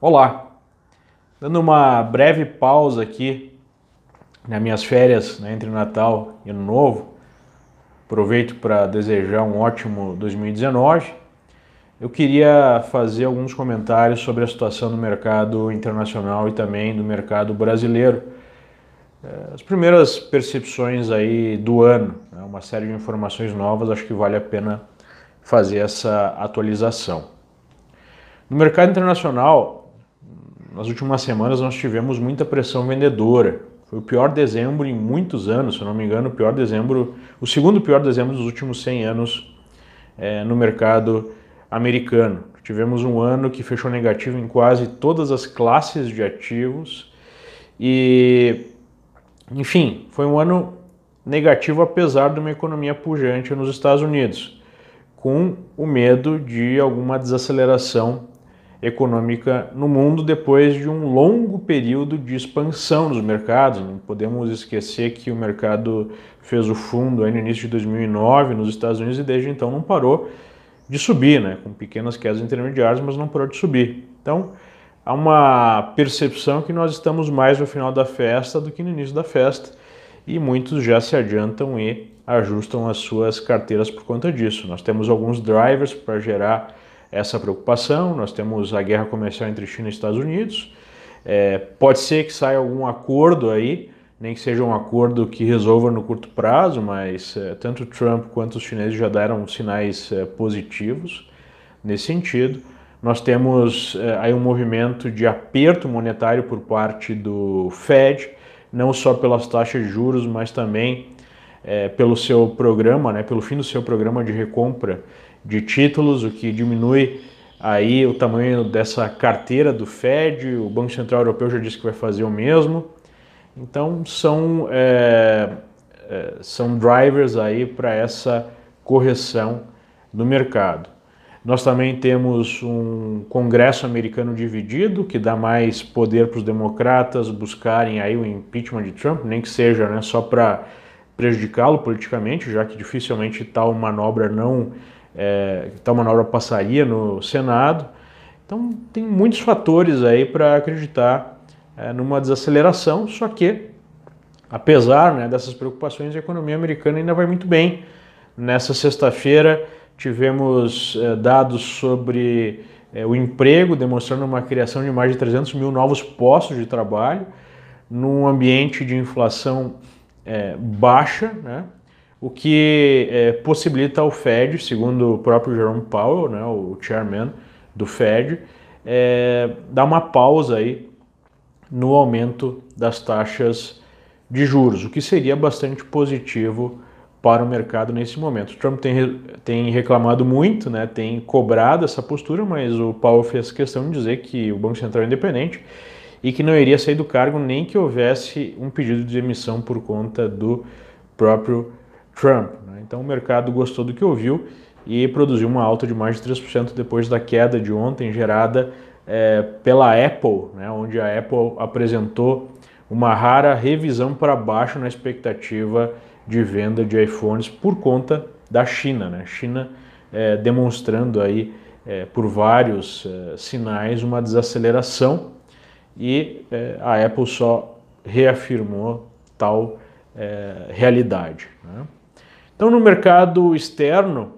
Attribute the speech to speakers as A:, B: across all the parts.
A: Olá! Dando uma breve pausa aqui nas minhas férias né, entre Natal e Ano Novo, aproveito para desejar um ótimo 2019. Eu queria fazer alguns comentários sobre a situação do mercado internacional e também do mercado brasileiro. Eh, as primeiras percepções aí do ano, né, uma série de informações novas, acho que vale a pena fazer essa atualização. No mercado internacional, nas últimas semanas nós tivemos muita pressão vendedora. Foi o pior dezembro em muitos anos, se eu não me engano, o pior dezembro, o segundo pior dezembro dos últimos 100 anos é, no mercado americano. Tivemos um ano que fechou negativo em quase todas as classes de ativos e, enfim, foi um ano negativo apesar de uma economia pujante nos Estados Unidos, com o medo de alguma desaceleração econômica no mundo depois de um longo período de expansão dos mercados. Não podemos esquecer que o mercado fez o fundo no início de 2009 nos Estados Unidos e desde então não parou de subir, né? com pequenas quedas intermediárias, mas não parou de subir. Então, há uma percepção que nós estamos mais no final da festa do que no início da festa e muitos já se adiantam e ajustam as suas carteiras por conta disso. Nós temos alguns drivers para gerar essa preocupação. Nós temos a guerra comercial entre China e Estados Unidos. É, pode ser que saia algum acordo aí, nem que seja um acordo que resolva no curto prazo, mas é, tanto Trump quanto os chineses já deram sinais é, positivos nesse sentido. Nós temos é, aí um movimento de aperto monetário por parte do Fed, não só pelas taxas de juros, mas também é, pelo seu programa, né, pelo fim do seu programa de recompra de títulos, o que diminui aí o tamanho dessa carteira do Fed. O Banco Central Europeu já disse que vai fazer o mesmo. Então são, é, é são drivers aí para essa correção no mercado. Nós também temos um Congresso americano dividido, que dá mais poder para os democratas buscarem aí o impeachment de Trump, nem que seja né, só para prejudicá-lo politicamente, já que dificilmente tal manobra não é, tá nova passaria no Senado. Então tem muitos fatores aí para acreditar é, numa desaceleração, só que apesar né, dessas preocupações, a economia americana ainda vai muito bem. Nessa sexta-feira tivemos é, dados sobre é, o emprego, demonstrando uma criação de mais de 300 mil novos postos de trabalho, num ambiente de inflação é, baixa, né? o que é, possibilita ao Fed, segundo o próprio Jerome Powell, né, o chairman do Fed, é, dar uma pausa aí no aumento das taxas de juros, o que seria bastante positivo para o mercado nesse momento. O Trump tem, tem reclamado muito, né, tem cobrado essa postura, mas o Powell fez questão de dizer que o Banco Central é independente e que não iria sair do cargo nem que houvesse um pedido de demissão por conta do próprio Trump. Né? Então o mercado gostou do que ouviu e produziu uma alta de mais de 3% depois da queda de ontem gerada é, pela Apple, né? onde a Apple apresentou uma rara revisão para baixo na expectativa de venda de iPhones por conta da China. Né? China é, demonstrando aí é, por vários sinais uma desaceleração e a Apple só reafirmou tal realidade. Né? Então, no mercado externo,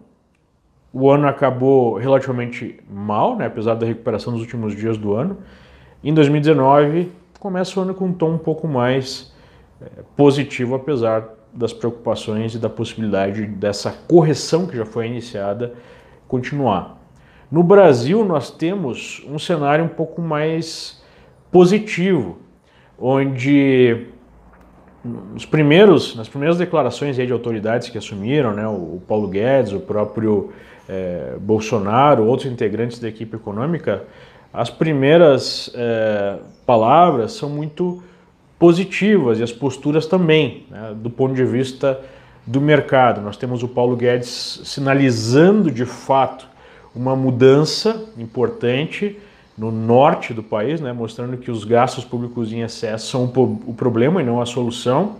A: o ano acabou relativamente mal, né? apesar da recuperação dos últimos dias do ano. Em 2019, começa o ano com um tom um pouco mais eh, positivo, apesar das preocupações e da possibilidade dessa correção que já foi iniciada continuar. No Brasil, nós temos um cenário um pouco mais positivo, onde nos primeiros, nas primeiras declarações de autoridades que assumiram, né, o Paulo Guedes, o próprio é, Bolsonaro, outros integrantes da equipe econômica, as primeiras é, palavras são muito positivas e as posturas também, né, do ponto de vista do mercado. Nós temos o Paulo Guedes sinalizando de fato uma mudança importante no norte do país, né, mostrando que os gastos públicos em excesso são o problema e não a solução,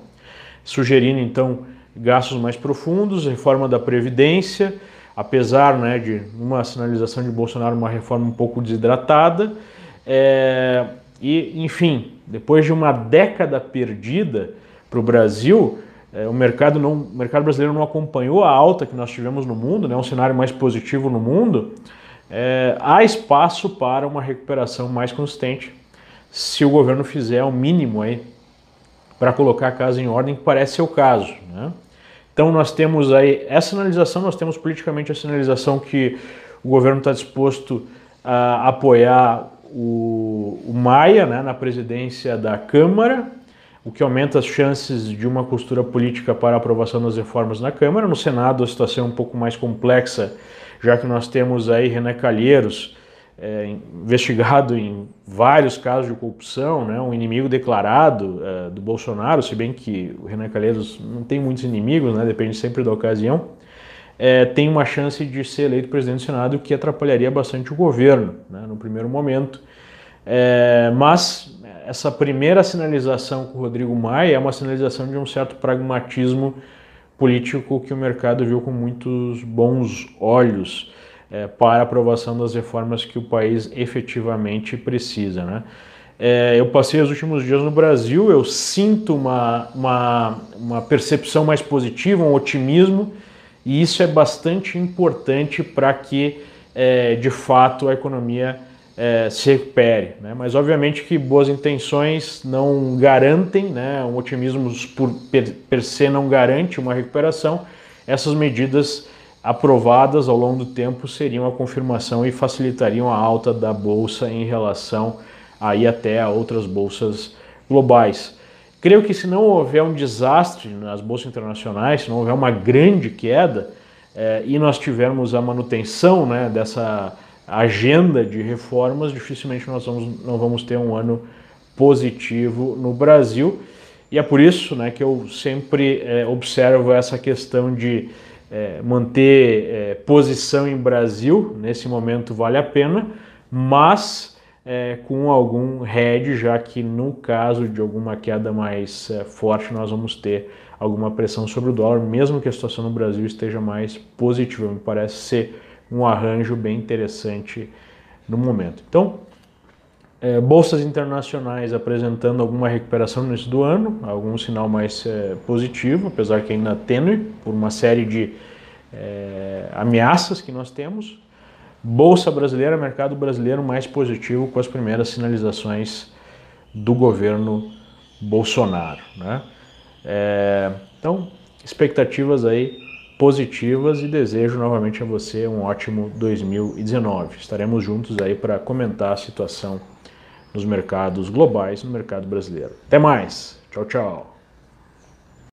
A: sugerindo então gastos mais profundos, reforma da Previdência, apesar né, de uma sinalização de Bolsonaro, uma reforma um pouco desidratada. É, e, enfim, depois de uma década perdida para o Brasil, é, o, mercado o mercado brasileiro não acompanhou a alta que nós tivemos no mundo, né, um cenário mais positivo no mundo é, há espaço para uma recuperação mais consistente se o governo fizer o mínimo aí para colocar a casa em ordem, que parece ser o caso. Né? Então nós temos aí essa sinalização, nós temos politicamente a sinalização que o governo está disposto a apoiar o, o Maia né, na presidência da Câmara, o que aumenta as chances de uma costura política para aprovação das reformas na Câmara. No Senado a situação é um pouco mais complexa já que nós temos aí Renan Calheiros é, investigado em vários casos de corrupção, né, um inimigo declarado é, do Bolsonaro, se bem que o Renan Calheiros não tem muitos inimigos, né, depende sempre da ocasião, é, tem uma chance de ser eleito presidente do Senado, que atrapalharia bastante o governo né, no primeiro momento. É, mas essa primeira sinalização com o Rodrigo Maia é uma sinalização de um certo pragmatismo político que o mercado viu com muitos bons olhos é, para a aprovação das reformas que o país efetivamente precisa. Né? É, eu passei os últimos dias no Brasil, eu sinto uma, uma, uma percepção mais positiva, um otimismo, e isso é bastante importante para que, é, de fato, a economia é, se recupere. Né? Mas obviamente que boas intenções não garantem, né? um otimismo por, per, per se não garante uma recuperação. Essas medidas aprovadas ao longo do tempo seriam a confirmação e facilitariam a alta da bolsa em relação aí até a outras bolsas globais. Creio que se não houver um desastre nas bolsas internacionais, se não houver uma grande queda é, e nós tivermos a manutenção né, dessa agenda de reformas, dificilmente nós vamos, não vamos ter um ano positivo no Brasil. E é por isso né, que eu sempre é, observo essa questão de é, manter é, posição em Brasil, nesse momento vale a pena, mas é, com algum head, já que no caso de alguma queda mais é, forte nós vamos ter alguma pressão sobre o dólar, mesmo que a situação no Brasil esteja mais positiva, me parece ser um arranjo bem interessante no momento. Então, é, bolsas internacionais apresentando alguma recuperação no início do ano, algum sinal mais é, positivo, apesar que ainda tênue, por uma série de é, ameaças que nós temos. Bolsa brasileira, mercado brasileiro mais positivo com as primeiras sinalizações do governo Bolsonaro. Né? É, então, expectativas aí positivas e desejo novamente a você um ótimo 2019. Estaremos juntos aí para comentar a situação nos mercados globais, no mercado brasileiro. Até mais. Tchau, tchau.